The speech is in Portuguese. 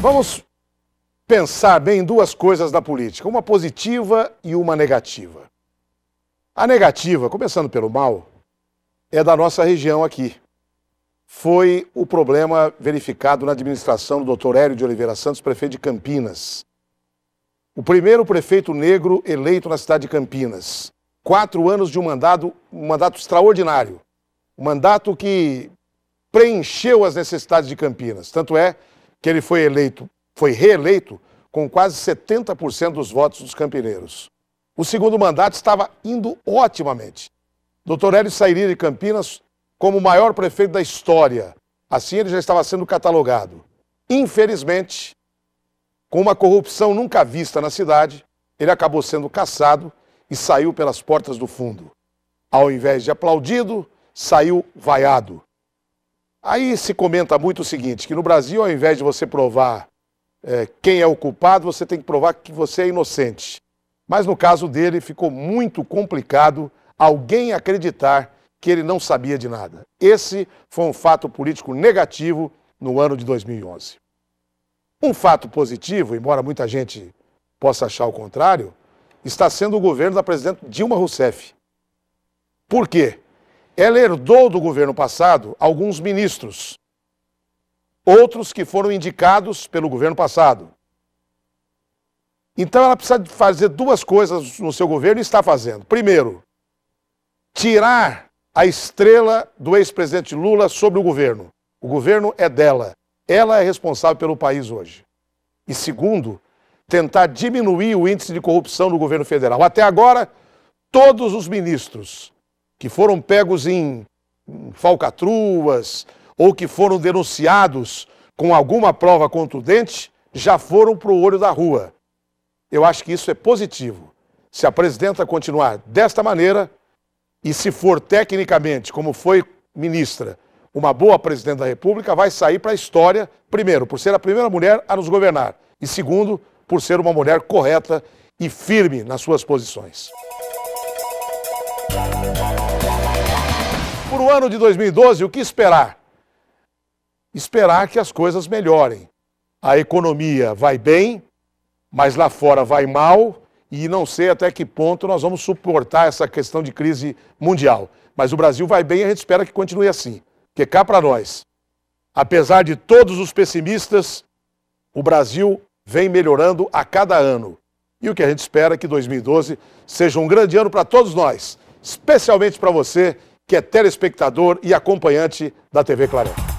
Vamos pensar bem em duas coisas da política, uma positiva e uma negativa. A negativa, começando pelo mal, é da nossa região aqui. Foi o problema verificado na administração do Dr. Hélio de Oliveira Santos, prefeito de Campinas. O primeiro prefeito negro eleito na cidade de Campinas. Quatro anos de um mandato, um mandato extraordinário. Um mandato que preencheu as necessidades de Campinas. Tanto é que ele foi eleito, foi reeleito com quase 70% dos votos dos campineiros. O segundo mandato estava indo otimamente. Dr. Hélio sairia de Campinas como o maior prefeito da história. Assim ele já estava sendo catalogado. Infelizmente, com uma corrupção nunca vista na cidade, ele acabou sendo caçado e saiu pelas portas do fundo. Ao invés de aplaudido, saiu vaiado. Aí se comenta muito o seguinte, que no Brasil, ao invés de você provar é, quem é o culpado, você tem que provar que você é inocente. Mas no caso dele, ficou muito complicado alguém acreditar que ele não sabia de nada. Esse foi um fato político negativo no ano de 2011. Um fato positivo, embora muita gente possa achar o contrário, está sendo o governo da presidente Dilma Rousseff. Por quê? Ela herdou do governo passado alguns ministros, outros que foram indicados pelo governo passado. Então ela precisa fazer duas coisas no seu governo e está fazendo. Primeiro, tirar a estrela do ex-presidente Lula sobre o governo. O governo é dela. Ela é responsável pelo país hoje. E segundo, tentar diminuir o índice de corrupção no governo federal. Até agora, todos os ministros que foram pegos em falcatruas ou que foram denunciados com alguma prova contundente, já foram para o olho da rua. Eu acho que isso é positivo. Se a presidenta continuar desta maneira e se for tecnicamente, como foi ministra, uma boa presidente da República, vai sair para a história, primeiro, por ser a primeira mulher a nos governar, e segundo, por ser uma mulher correta e firme nas suas posições. Por o ano de 2012, o que esperar? Esperar que as coisas melhorem. A economia vai bem, mas lá fora vai mal, e não sei até que ponto nós vamos suportar essa questão de crise mundial. Mas o Brasil vai bem e a gente espera que continue assim. Porque cá para nós, apesar de todos os pessimistas, o Brasil vem melhorando a cada ano. E o que a gente espera é que 2012 seja um grande ano para todos nós, especialmente para você que é telespectador e acompanhante da TV Clarão.